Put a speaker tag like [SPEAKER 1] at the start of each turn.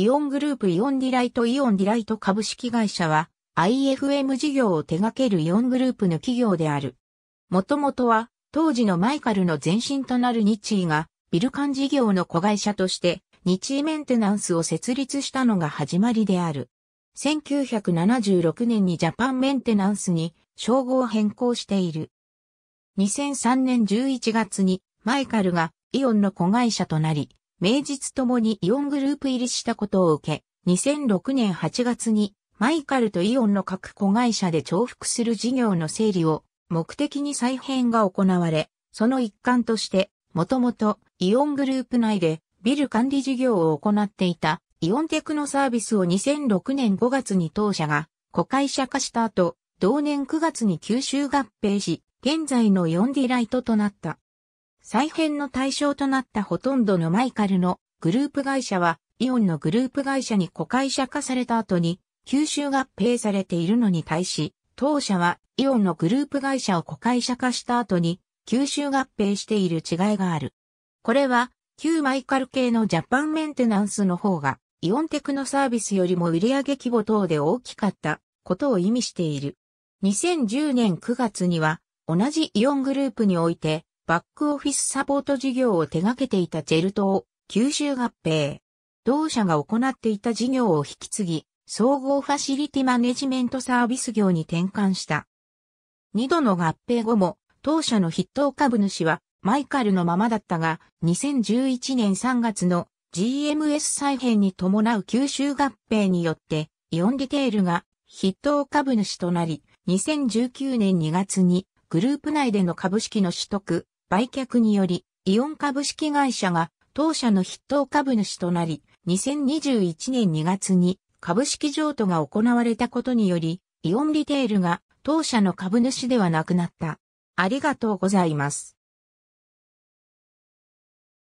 [SPEAKER 1] イオングループイオンディライトイオンディライト株式会社は IFM 事業を手掛けるイオングループの企業である。もともとは当時のマイカルの前身となる日医がビルン事業の子会社として日医メンテナンスを設立したのが始まりである。1976年にジャパンメンテナンスに称号を変更している。2003年11月にマイカルがイオンの子会社となり、名実ともにイオングループ入りしたことを受け、2006年8月にマイカルとイオンの各子会社で重複する事業の整理を目的に再編が行われ、その一環として、もともとイオングループ内でビル管理事業を行っていたイオンテクノサービスを2006年5月に当社が子会社化した後、同年9月に吸収合併し、現在のイオンディライトとなった。再編の対象となったほとんどのマイカルのグループ会社は、イオンのグループ会社に子会社化された後に、吸収合併されているのに対し、当社はイオンのグループ会社を子会社化した後に、吸収合併している違いがある。これは、旧マイカル系のジャパンメンテナンスの方が、イオンテクノサービスよりも売上規模等で大きかったことを意味している。2010年9月には、同じイオングループにおいて、バックオフィスサポート事業を手掛けていたジェルトを吸収合併。同社が行っていた事業を引き継ぎ、総合ファシリティマネジメントサービス業に転換した。二度の合併後も、当社の筆頭株主はマイカルのままだったが、2011年3月の GMS 再編に伴う吸収合併によって、イオンリテールが筆頭株主となり、2019年2月にグループ内での株式の取得、売却により、イオン株式会社が当社の筆頭株主となり、2021年2月に株式譲渡が行われたことにより、イオンリテールが当社の株主ではなくなった。ありがとうございます。